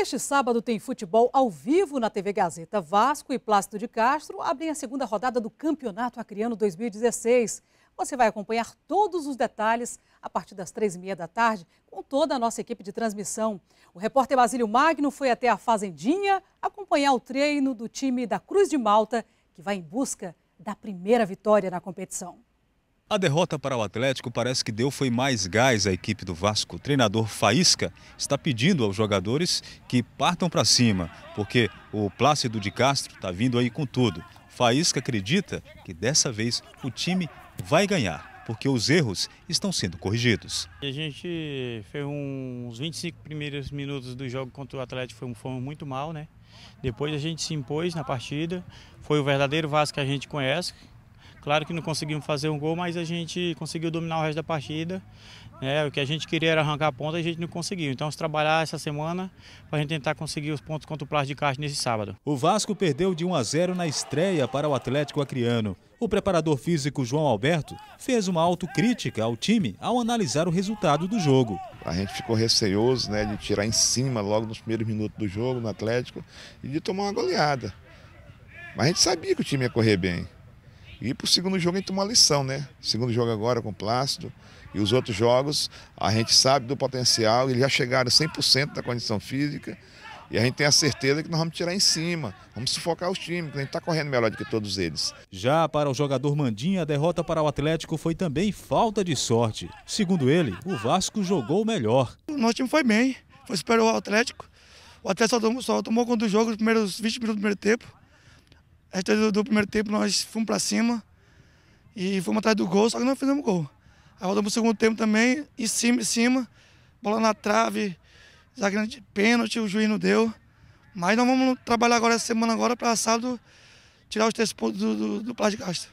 Neste sábado tem futebol ao vivo na TV Gazeta. Vasco e Plácido de Castro abrem a segunda rodada do Campeonato Acreano 2016. Você vai acompanhar todos os detalhes a partir das três e meia da tarde com toda a nossa equipe de transmissão. O repórter Basílio Magno foi até a Fazendinha acompanhar o treino do time da Cruz de Malta, que vai em busca da primeira vitória na competição. A derrota para o Atlético parece que deu foi mais gás à equipe do Vasco. O treinador Faísca está pedindo aos jogadores que partam para cima, porque o Plácido de Castro está vindo aí com tudo. Faísca acredita que dessa vez o time vai ganhar, porque os erros estão sendo corrigidos. A gente fez uns 25 primeiros minutos do jogo contra o Atlético, foi fomos muito mal, né? Depois a gente se impôs na partida. Foi o verdadeiro Vasco que a gente conhece, Claro que não conseguimos fazer um gol, mas a gente conseguiu dominar o resto da partida. Né? O que a gente queria era arrancar a ponta e a gente não conseguiu. Então, vamos trabalhar essa semana para a gente tentar conseguir os pontos contra o Plástico de Caixa nesse sábado. O Vasco perdeu de 1 a 0 na estreia para o Atlético Acreano. O preparador físico João Alberto fez uma autocrítica ao time ao analisar o resultado do jogo. A gente ficou receoso né, de tirar em cima logo nos primeiros minutos do jogo no Atlético e de tomar uma goleada. Mas a gente sabia que o time ia correr bem. E para o segundo jogo a gente uma lição, né? Segundo jogo agora com o Plácido e os outros jogos, a gente sabe do potencial, eles já chegaram 100% da condição física e a gente tem a certeza que nós vamos tirar em cima, vamos sufocar os times, que a gente está correndo melhor do que todos eles. Já para o jogador Mandinha, a derrota para o Atlético foi também falta de sorte. Segundo ele, o Vasco jogou melhor. O nosso time foi bem, foi superior ao Atlético. O Atlético só tomou, só tomou conta do jogo nos primeiros 20 minutos do primeiro tempo. Até do, do primeiro tempo nós fomos para cima e fomos atrás do gol, só que não fizemos gol. Aí voltamos pro segundo tempo também, em cima, em cima, bola na trave, de pênalti, o juiz não deu. Mas nós vamos trabalhar agora essa semana agora para sábado tirar os três pontos do, do, do Castro.